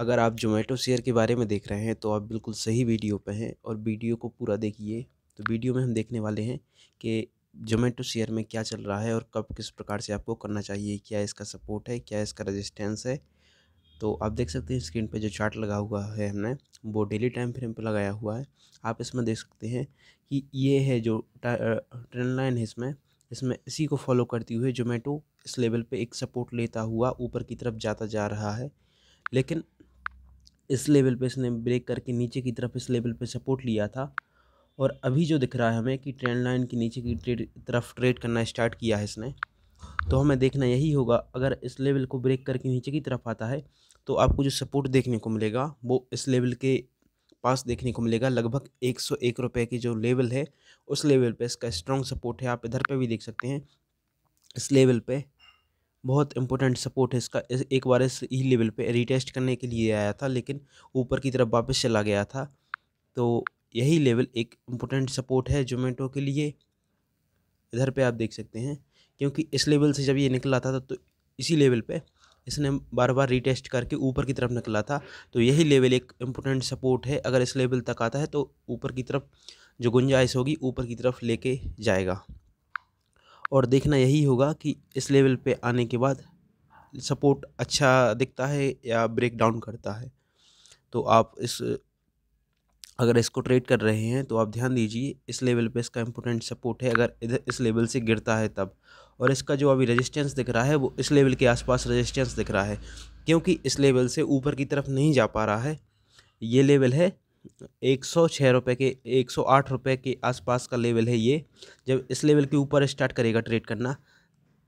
अगर आप जोमेटो शेयर के बारे में देख रहे हैं तो आप बिल्कुल सही वीडियो पर हैं और वीडियो को पूरा देखिए तो वीडियो में हम देखने वाले हैं कि जोमेटो शेयर में क्या चल रहा है और कब किस प्रकार से आपको करना चाहिए क्या इसका सपोर्ट है क्या इसका रजिस्टेंस है तो आप देख सकते हैं स्क्रीन पर जो चार्ट लगा हुआ है हमने वो डेली टाइम फ्रेम पर लगाया हुआ है आप इसमें देख सकते हैं कि ये है जो ट्रेंड लाइन है इसमें इसमें इसी को फॉलो करते हुए जोमेटो इस लेवल पे एक सपोर्ट लेता हुआ ऊपर की तरफ जाता जा रहा है लेकिन इस लेवल पे इसने ब्रेक करके नीचे की तरफ इस लेवल पे सपोर्ट लिया था और अभी जो दिख रहा है हमें कि ट्रेंड लाइन के नीचे की ट्रेड तरफ ट्रेड करना स्टार्ट किया है इसने तो हमें देखना यही होगा अगर इस लेवल को ब्रेक करके नीचे की तरफ आता है तो आपको जो सपोर्ट देखने को मिलेगा वो इस लेवल के पास देखने को मिलेगा लगभग एक सौ एक रुपये की जो लेवल है उस लेवल पे इसका स्ट्रॉन्ग सपोर्ट है आप इधर पे भी देख सकते हैं इस लेवल पे बहुत इंपॉर्टेंट सपोर्ट है इसका एक बार इस ई e लेवल पे रीटेस्ट करने के लिए आया था लेकिन ऊपर की तरफ वापस चला गया था तो यही लेवल एक इम्पोर्टेंट सपोर्ट है जोमेटो के लिए इधर पे आप देख सकते हैं क्योंकि इस लेवल से जब ये निकला था तो इसी लेवल पे इसने बार बार रीटेस्ट करके ऊपर की तरफ निकला था तो यही लेवल एक इम्पोर्टेंट सपोर्ट है अगर इस लेवल तक आता है तो ऊपर की तरफ जो गुंजाइश होगी ऊपर की तरफ लेके जाएगा और देखना यही होगा कि इस लेवल पे आने के बाद सपोर्ट अच्छा दिखता है या ब्रेक डाउन करता है तो आप इस अगर इसको ट्रेड कर रहे हैं तो आप ध्यान दीजिए इस लेवल पे इसका इम्पोर्टेंट सपोर्ट है अगर इधर इस लेवल से गिरता है तब और इसका जो अभी रेजिस्टेंस दिख रहा है वो इस लेवल के आसपास रेजिस्टेंस दिख रहा है क्योंकि इस लेवल से ऊपर की तरफ नहीं जा पा रहा है ये लेवल है एक सौ छः रुपये के एक सौ आठ रुपये के आसपास का लेवल है ये जब इस लेवल के ऊपर स्टार्ट करेगा ट्रेड करना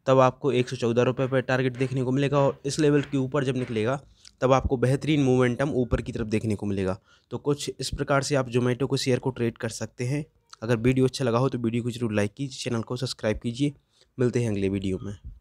तब आपको एक सौ चौदह रुपये पर टारगेट देखने को मिलेगा और इस लेवल के ऊपर जब निकलेगा तब आपको बेहतरीन मोमेंटम ऊपर की तरफ देखने को मिलेगा तो कुछ इस प्रकार से आप जोमेटो को शेयर को ट्रेड कर सकते हैं अगर वीडियो अच्छा लगा हो तो वीडियो को जरूर लाइक कीजिए चैनल को सब्सक्राइब कीजिए मिलते हैं अगले वीडियो में